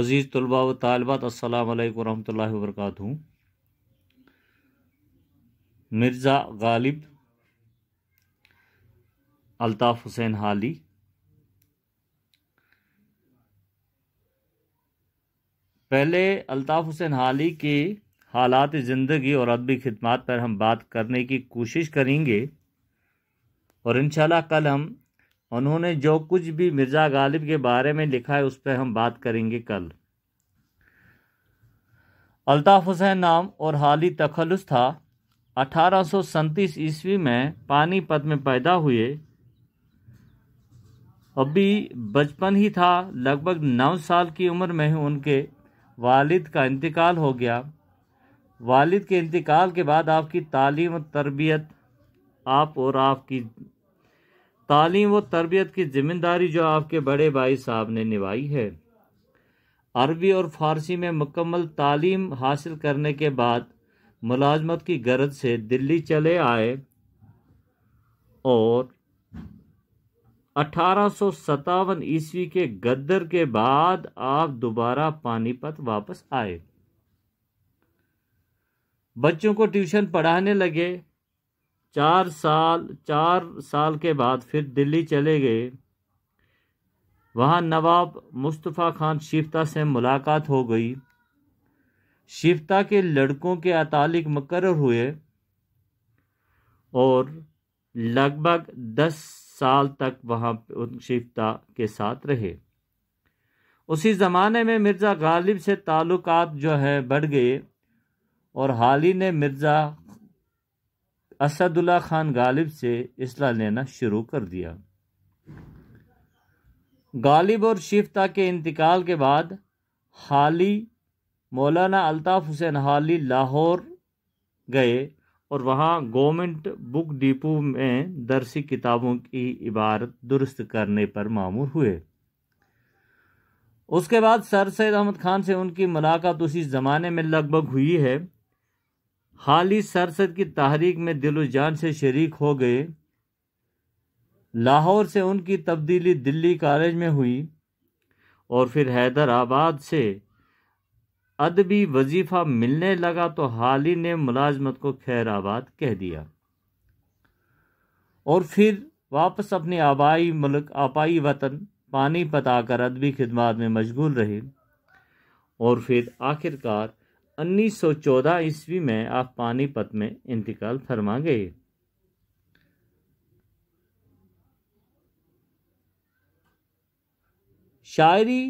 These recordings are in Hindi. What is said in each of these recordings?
अज़ीज़ तलबा व तालबात असल वरहमत ला वरक मिर्ज़ा गालिब अल्ताफ़ हुसैन हाली पहले अल्ताफ़ हुसैन हाली के हालात ज़िंदगी और अदबी खदमात पर हम बात करने की कोशिश करेंगे और इन कल हम उन्होंने जो कुछ भी मिर्ज़ा गालिब के बारे में लिखा है उस पर हम बात करेंगे कल अल्ताफ़ हुसैन नाम और हाली तखलस था अठारह सौ सैंतीस ईस्वी में पानीपत में पैदा हुए अभी बचपन ही था लगभग नौ साल की उम्र में ही उनके वालिद का इंतकाल हो गया वालिद के इंतकाल के बाद आपकी तालीम और तरबियत आप और आपकी तालीम व तरबियत की ज़िम्मेदारी जो आपके बड़े भाई साहब ने निभाई है अरबी और फ़ारसी में मुकम्मल तालीम हासिल करने के बाद मुलाजमत की गरज से दिल्ली चले आए और अठारह सौ सतावन ईस्वी के गद्दर के बाद आप दोबारा पानीपत वापस आए बच्चों को ट्यूशन पढ़ाने लगे चार साल चार साल के बाद फिर दिल्ली चले गए वहाँ नवाब मुस्तफ़ा खान शिफ्ता से मुलाकात हो गई शिफ्ता के लड़कों के अतालिक मुकर हुए और लगभग दस साल तक वहाँ शिफ्ता के साथ रहे उसी ज़माने में मिर्ज़ा गालिब से ताल्लुकात जो है बढ़ गए और हाल ही ने मिर्ज़ा असदुल्ला खान गालिब से इसला लेना शुरू कर दिया गालिब और शिफ्ता के इंतकाल के बाद हाली मौलाना अल्ताफ़ हुसैन हाली लाहौर गए और वहाँ गवर्नमेंट बुक डिपो में दरसी किताबों की इबारत दुरुस्त करने पर मामूर हुए उसके बाद सर सैद अहमद खान से उनकी मुलाकात उसी ज़माने में लगभग हुई है ही सरसद की तहरीक में दिलो जान से शरीक हो गए लाहौर से उनकी तब्दीली दिल्ली कॉलेज में हुई और फिर हैदराबाद से अदबी वजीफ़ा मिलने लगा तो हाल ही ने मुलाजमत को खैराबाद कह दिया और फिर वापस अपने आबाई मुल्क आपाई वतन पानी पता कर अदबी खिदमत में मशगूल रहे और फिर आखिरकार 1914 ईस्वी में आप पानीपत में इंतकाल फरमा गए शायरी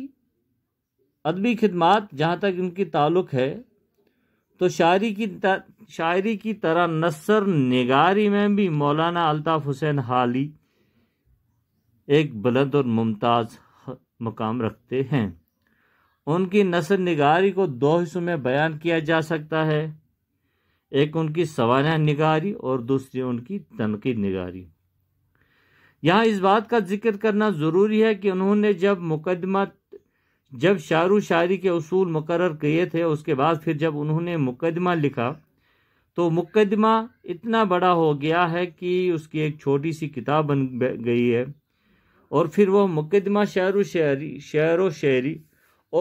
अदबी खदमात जहाँ तक इनकी ताल्लुक है तो शायरी की शायरी की तरह नसर निगारी में भी मौलाना अल्ताफ़ हुसैन हाली एक बुलंद और मुमताज़ मकाम रखते हैं उनकी नसर निगारी को दो हिस्सों में बयान किया जा सकता है एक उनकी सवाना निगारी और दूसरी उनकी तनकीद निगारी यहाँ इस बात का जिक्र करना ज़रूरी है कि उन्होंने जब मुकदमा जब शारु शारी के असूल मुकर किए थे उसके बाद फिर जब उन्होंने मुकदमा लिखा तो मुकदमा इतना बड़ा हो गया है कि उसकी एक छोटी सी किताब बन गई है और फिर वह मुकदमा शायरो शायरी शायरो शारी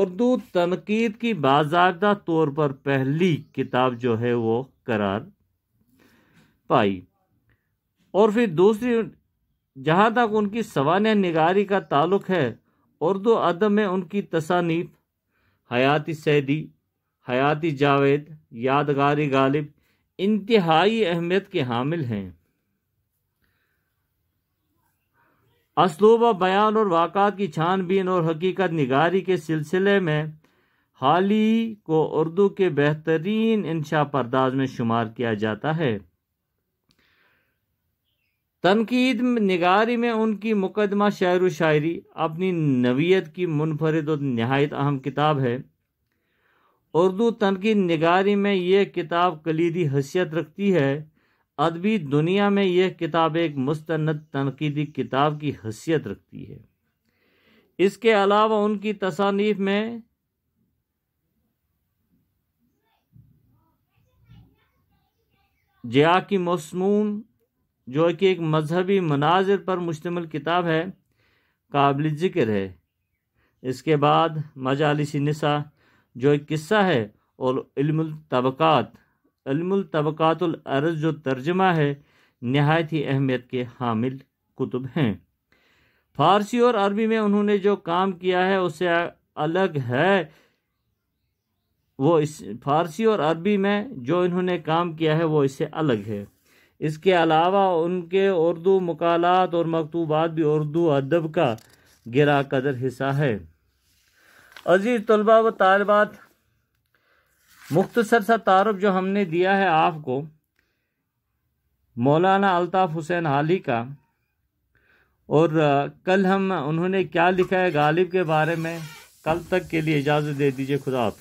उर्दू तनकीद की बाजारदा तौर पर पहली किताब जो है वो करार पाई और फिर दूसरी जहाँ तक उनकी सवान निगारी का ताल्लुक है उर्दू अदब में उनकी तसानीफ हयाती सैदी हयाती जावेद यादगारी गालिब इंतहाई अहमियत के हामिल हैं असलूब बयान और वाक़ात की छानबीन और हकीकत निगारी के सिलसिले में हाल ही को उर्दू के बेहतरीन इंशा परदाज में शुमार किया जाता है तनकीद निगारी में उनकी मुकदमा शायर व शायरी अपनी नवीयत की मुनफरद और नहायत अहम किताब है उर्दू तनकीद निगारी में यह किताब कलीदी हैसियत रखती है अदबी दुनिया में यह किताब एक मुस्तंद तनकीदी किताब की हैसियत रखती है इसके अलावा उनकी तसानीफ में जया की मसमूम जो कि एक मजहबी मनाजिर पर मुश्तम किताब है काबिल ज़िक्र है इसके बाद मजालिस नसा जो एक किस्सा है और इल्म तबक़ात तबक़ातुलरज जो तर्जमा है नहायत ही अहमियत के हामिल कुतुब हैं फारसी और अरबी में उन्होंने जो काम किया है उससे अलग है वो इस फारसी और अरबी में जो इन्होंने काम किया है वो इससे अलग है इसके अलावा उनके उर्दू मकालत और मकतूबात भी उर्दू अदब का गिरा कदर हिस्सा है अजीज़ तलबा व तालबात मुख्तसर सा तारफ जो हमने दिया है आपको मौलाना अलताफ़ हुसैन हाली का और कल हम उन्होंने क्या लिखा है गालिब के बारे में कल तक के लिए इजाज़त दे दीजिए खुदा आप